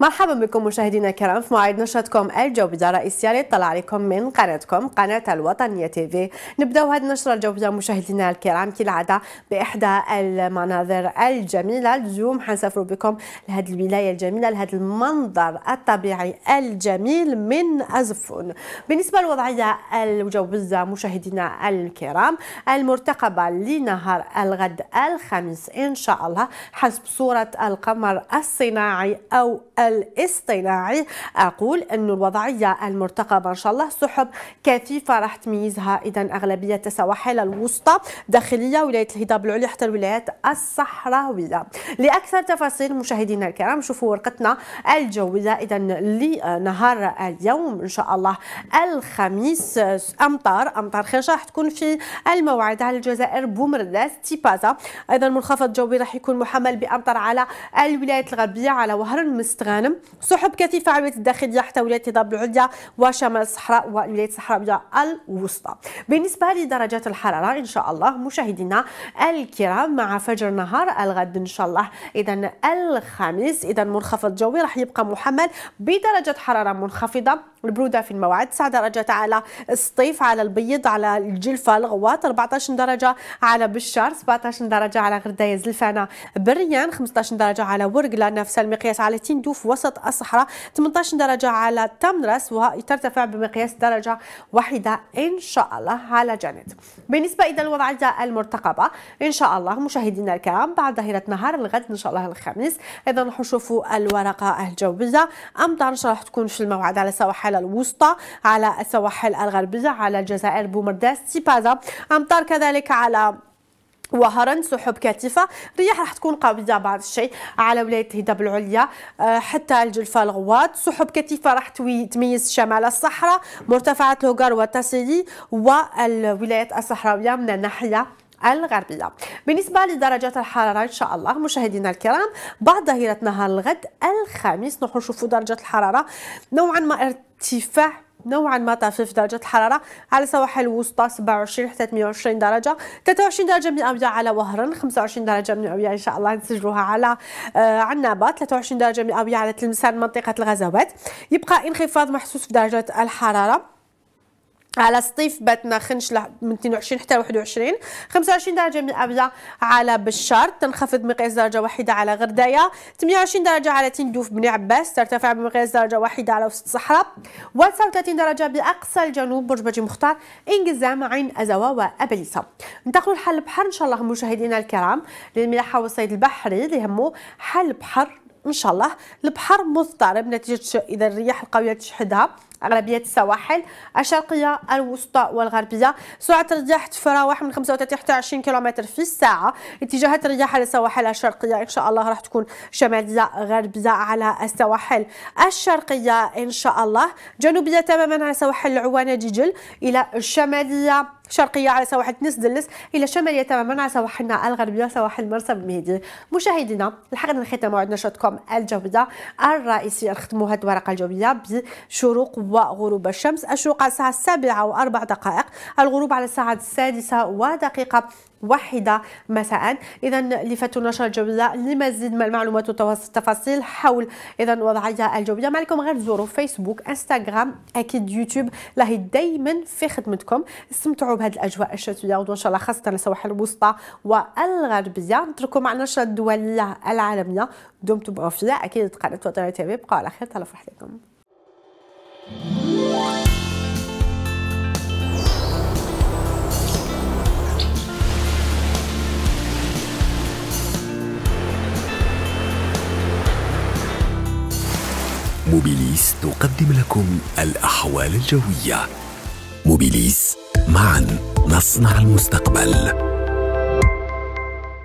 مرحبا بكم مشاهدينا الكرام في موعد نشرتكم الجوبدة الرئيسية اللي طلع عليكم من قناتكم قناة الوطنية تي في نبداو هذه النشرة الجوبدة مشاهدينا الكرام كالعادة بإحدى المناظر الجميلة اليوم حنسافروا بكم لهذه الولاية الجميلة لهذا المنظر الطبيعي الجميل من أزفون بالنسبة للوضعية الجوبدة مشاهدينا الكرام المرتقبة لنهار الغد الخميس إن شاء الله حسب صورة القمر الصناعي أو الاصطناعي أقول انه الوضعية المرتقبة إن شاء الله سحب كثيفة راح تميزها إذا أغلبية السواحل الوسطى داخلية ولاية الهضاب العليا حتى الولايات الصحراوية لأكثر تفاصيل مشاهدينا الكرام شوفوا ورقتنا الجوية إذا لنهار اليوم إن شاء الله الخميس أمطار أمطار خشنة راح تكون في الموعد على الجزائر بومرداس تيبازا أيضا منخفض جوي راح يكون محمل بأمطار على الولايات الغربية على وهران مستغان مانم سحب كثيفة على الولايات الداخلية حتى ولاية الضب العليا وشمال الصحراء وولايه الصحراوية الوسطى بالنسبة لدرجات الحرارة إن شاء الله مشاهدينا الكرام مع فجر نهار الغد إن شاء الله إذا الخميس إذا منخفض جوي راح يبقى محمل بدرجة حرارة منخفضة البرودة في الموعد 9 درجات على الصيف على البيض على الجلفة الغواط 14 درجة على بشار 17 درجة على غرداية زلفانة بريان 15 درجة على ورقلة نفس المقياس على تندوف وسط الصحراء 18 درجة على تمرس وترتفع بمقياس درجة واحدة إن شاء الله على جنت بالنسبة إلى الوضعية المرتقبة إن شاء الله مشاهدينا الكرام بعد ظهيرة نهار الغد إن شاء الله الخميس إذا نحن نشوفوا الورقة الجوية أمطار إن شاء الله تكون في الموعد على سواحل الوسطى على السواحل الغربية على الجزائر بومرداس تيبازا أمطار كذلك على وهران سحب كثيفه رياح راح تكون قويه بعض الشيء على ولايه هضاب العليا آه، حتى الجلفه الغواط سحب كثيفه راح تميز شمال الصحراء مرتفعات لوغار وتاسيلي والولايات الصحراويه من الناحيه الغربية بالنسبة لدرجات الحرارة إن شاء الله مشاهدينا الكرام بعد ظهيرة نهار الغد الخامس نحن نشوف درجة الحرارة نوعا ما ارتفاع نوعا ما طفيف درجة الحرارة على سواحل الوسطى 27 حتى 28 درجة 23 درجة من مئوية على وهران 25 درجة من مئوية إن شاء الله نسجلوها على آه عنابة 23 درجة من مئوية على تلمسان منطقة الغزوات يبقى انخفاض محسوس في درجة الحرارة على سطيف بيت ناخنش من 22 حتى 21 25 درجة مئوية على بالشرط تنخفض بمقياس درجة واحدة على غرداية 28 درجة على تندوف بني عباس ترتفع بمقياس درجة واحدة على وسط الصحراء و 39 درجة بأقصى الجنوب برج بجي مختار إنجزام عين أزوا وأبليسا ننتقلوا لحال البحر إن شاء الله مشاهدينا الكرام للملاحة والصيد البحري اللي يهمو حال البحر ان شاء الله البحر مضطرب نتيجه اذا الرياح القويه تشحدها اغلبيه السواحل الشرقيه الوسطى والغربيه سرعه الرياح تتراوح من 35 حتى 20 كيلومتر في الساعه اتجاهات الرياح على السواحل الشرقيه ان شاء الله راح تكون شماليه غربيه على السواحل الشرقيه ان شاء الله جنوبيه تماما على سواحل العوانة ديجل الى الشماليه شرقيه على سواحل تنس دلس الى شماليه تماما على سواحلنا الغربيه سواحل مرسى المهدي مشاهدينا لحقنا الختام موعد نشرتكم الجويه الرئيسي نختموا هذه الورقه الجويه بشروق وغروب الشمس الشروق على الساعة السابعة وأربع دقائق الغروب على الساعة السادسة ودقيقة واحدة مساء إذا لفت نشر الجوية لمزيد من المعلومات والتفاصيل حول إذا وضعية الجوية ما عليكم غير تزوروا فيسبوك انستغرام أكيد يوتيوب راهي دايما في خدمتكم استمتعوا بهذه الأجواء الشتوية وإن شاء الله خاصة السواحل الوسطى والغربية نترككم مع نشرة الدولية العالمية دمتم بعافية أكيد قناة وطنية تي بقوا على خير تهلا فرحتكم موبيليس تقدم لكم الأحوال الجوية موبيليس معا نصنع المستقبل